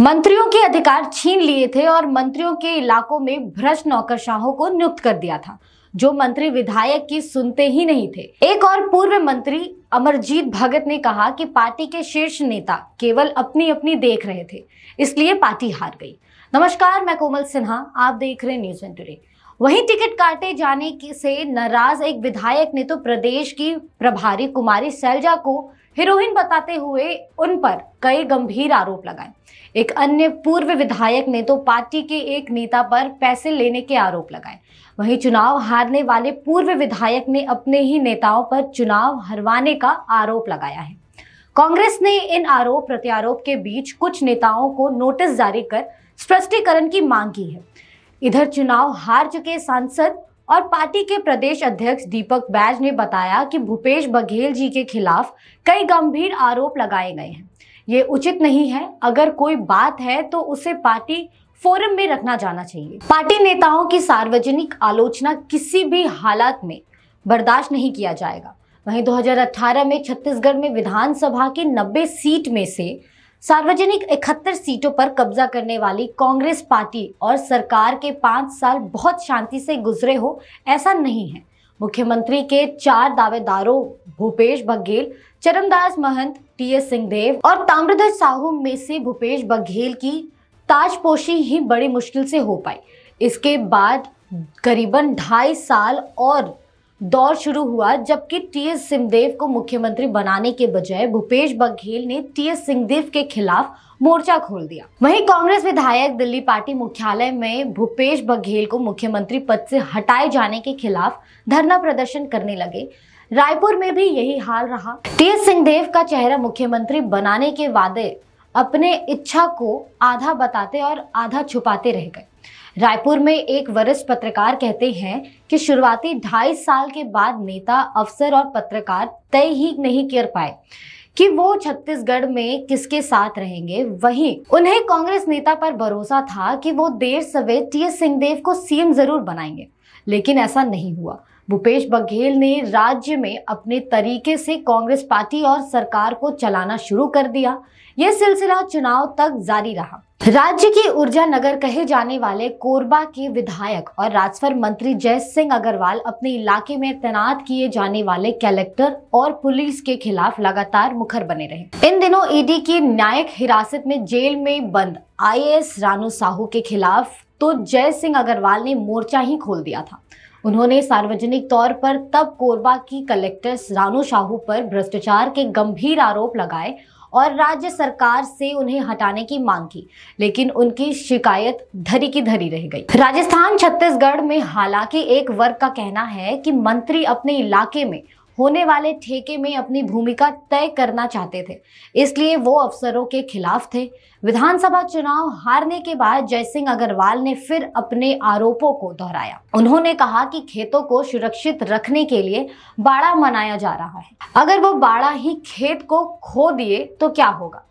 मंत्रियों के अधिकार छीन लिए थे और मंत्रियों के इलाकों में भ्रष्ट नौकरशाहों को नियुक्त कर दिया था जो मंत्री विधायक की सुनते ही नहीं थे एक और पूर्व मंत्री अमरजीत भगत ने कहा कि पार्टी के शीर्ष नेता केवल अपनी अपनी देख रहे थे इसलिए पार्टी हार गई नमस्कार मैं कोमल सिन्हा आप देख रहे न्यूज एन टूडे वहीं टिकट काटे जाने से नाराज एक विधायक ने तो प्रदेश की प्रभारी कुमारी सैलजा को हेरोइन बताते हुए उन पर कई गंभीर आरोप लगाए एक अन्य पूर्व विधायक ने तो पार्टी के एक नेता पर पैसे लेने के आरोप लगाए वहीं चुनाव हारने वाले पूर्व विधायक ने अपने ही नेताओं पर चुनाव हरवाने का आरोप लगाया है कांग्रेस ने इन आरोप प्रत्यारोप के बीच कुछ नेताओं को नोटिस जारी कर स्पष्टीकरण की मांग की है इधर चुनाव हार चुके सांसद और पार्टी के प्रदेश अध्यक्ष दीपक बैज ने बताया कि भूपेश बघेल जी के खिलाफ कई गंभीर आरोप लगाए गए हैं ये उचित नहीं है अगर कोई बात है तो उसे पार्टी फोरम में रखना जाना चाहिए पार्टी नेताओं की सार्वजनिक आलोचना किसी भी हालात में बर्दाश्त नहीं किया जाएगा वहीं 2018 में छत्तीसगढ़ में विधानसभा की 90 सीट में से सार्वजनिक इकहत्तर सीटों पर कब्जा करने वाली कांग्रेस पार्टी और सरकार के पांच साल बहुत शांति से गुजरे हो ऐसा नहीं है मुख्यमंत्री के चार दावेदारों भूपेश बघेल चरणदास महंत टी एस सिंहदेव और ताम्रध्वज साहू में से भूपेश बघेल की ताजपोशी ही बड़ी मुश्किल से हो पाई इसके बाद करीबन ढाई साल और दौर शुरू हुआ जबकि टी एस सिंहदेव को मुख्यमंत्री बनाने के बजाय भूपेश बघेल ने टी एस सिंहदेव के खिलाफ मोर्चा खोल दिया वहीं कांग्रेस विधायक दिल्ली पार्टी मुख्यालय में भूपेश बघेल को मुख्यमंत्री पद से हटाए जाने के खिलाफ धरना प्रदर्शन करने लगे रायपुर में भी यही हाल रहा टी एस सिंहदेव का चेहरा मुख्यमंत्री बनाने के वादे अपने इच्छा को आधा बताते और आधा छुपाते रह गए रायपुर में एक वरिष्ठ पत्रकार कहते हैं कि शुरुआती ढाई साल के बाद नेता अफसर और पत्रकार तय ही नहीं कर पाए कि वो छत्तीसगढ़ में किसके साथ रहेंगे वहीं उन्हें कांग्रेस नेता पर भरोसा था कि वो देर सवेर टी एस सिंहदेव को सीएम जरूर बनाएंगे लेकिन ऐसा नहीं हुआ भूपेश बघेल ने राज्य में अपने तरीके से कांग्रेस पार्टी और सरकार को चलाना शुरू कर दिया यह सिलसिला चुनाव तक जारी रहा राज्य के ऊर्जा नगर कहे जाने वाले कोरबा के विधायक और राजस्व मंत्री जय सिंह अग्रवाल अपने इलाके में तैनात किए जाने वाले कलेक्टर और पुलिस के खिलाफ लगातार मुखर बने रहे इन दिनों ईडी e की न्यायिक हिरासत में जेल में बंद आईएएस रानू साहू के खिलाफ तो जय सिंह अग्रवाल ने मोर्चा ही खोल दिया था उन्होंने सार्वजनिक तौर पर तब कोरबा की कलेक्टर रानू साहू पर भ्रष्टाचार के गंभीर आरोप लगाए और राज्य सरकार से उन्हें हटाने की मांग की लेकिन उनकी शिकायत धरी की धरी रह गई राजस्थान छत्तीसगढ़ में हालांकि एक वर्ग का कहना है कि मंत्री अपने इलाके में होने वाले ठेके में अपनी भूमिका तय करना चाहते थे इसलिए वो अफसरों के खिलाफ थे विधानसभा चुनाव हारने के बाद जयसिंह अग्रवाल ने फिर अपने आरोपों को दोहराया उन्होंने कहा कि खेतों को सुरक्षित रखने के लिए बाड़ा मनाया जा रहा है अगर वो बाड़ा ही खेत को खो दिए तो क्या होगा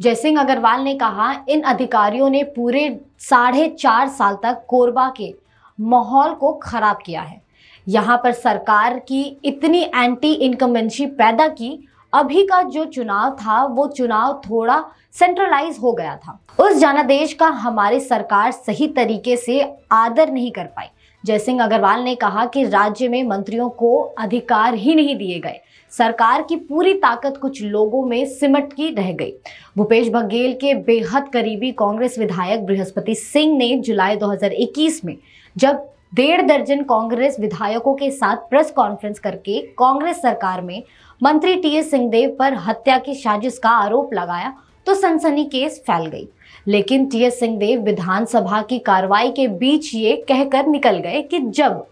जयसिंह अग्रवाल ने कहा इन अधिकारियों ने पूरे साढ़े चार साल तक कोरबा के माहौल को खराब किया है यहाँ पर सरकार की इतनी एंटी इनकम्बेंसी पैदा की अभी का जो चुनाव था वो चुनाव थोड़ा सेंट्रलाइज हो गया था उस जनादेश का हमारी सरकार सही तरीके से आदर नहीं कर पाई जयसिंह अग्रवाल ने कहा कि राज्य में मंत्रियों को अधिकार ही नहीं दिए गए सरकार की पूरी ताकत कुछ लोगों में सिमट की रह गई भूपेश बघेल के बेहद करीबी कांग्रेस विधायक बृहस्पति सिंह ने जुलाई 2021 में जब डेढ़ दर्जन कांग्रेस विधायकों के साथ प्रेस कॉन्फ्रेंस करके कांग्रेस सरकार में मंत्री टी एस सिंहदेव पर हत्या की साजिश का आरोप लगाया तो सनसनी केस फैल गई लेकिन टी एस सिंहदेव विधानसभा की कार्रवाई के बीच ये कहकर निकल गए कि जब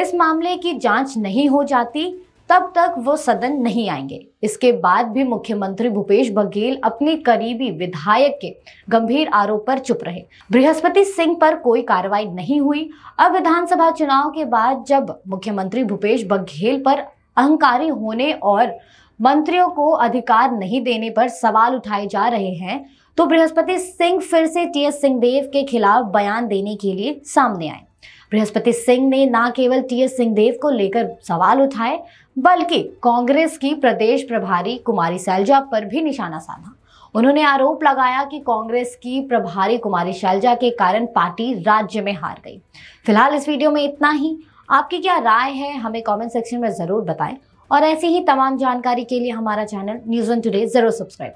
इस मामले की जांच नहीं हो जाती तब तक वो सदन नहीं आएंगे इसके बाद भी मुख्यमंत्री भूपेश बघेल अपने करीबी विधायक के गंभीर आरोप पर चुप रहे बृहस्पति सिंह पर कोई कार्रवाई नहीं हुई अब विधानसभा चुनाव के बाद जब मुख्यमंत्री भूपेश बघेल पर अहंकारी होने और मंत्रियों को अधिकार नहीं देने पर सवाल उठाए जा रहे हैं तो बृहस्पति सिंह फिर से टी एस सिंहदेव के खिलाफ बयान देने के लिए सामने आए बृहस्पति सिंह ने न केवल टी एस सिंहदेव को लेकर सवाल उठाए बल्कि कांग्रेस की प्रदेश प्रभारी कुमारी सैलजा पर भी निशाना साधा उन्होंने आरोप लगाया कि कांग्रेस की प्रभारी कुमारी सैलजा के कारण पार्टी राज्य में हार गई फिलहाल इस वीडियो में इतना ही आपकी क्या राय है हमें कमेंट सेक्शन में ज़रूर बताएं और ऐसी ही तमाम जानकारी के लिए हमारा चैनल न्यूज़ ऑन टुडे ज़रूर सब्सक्राइब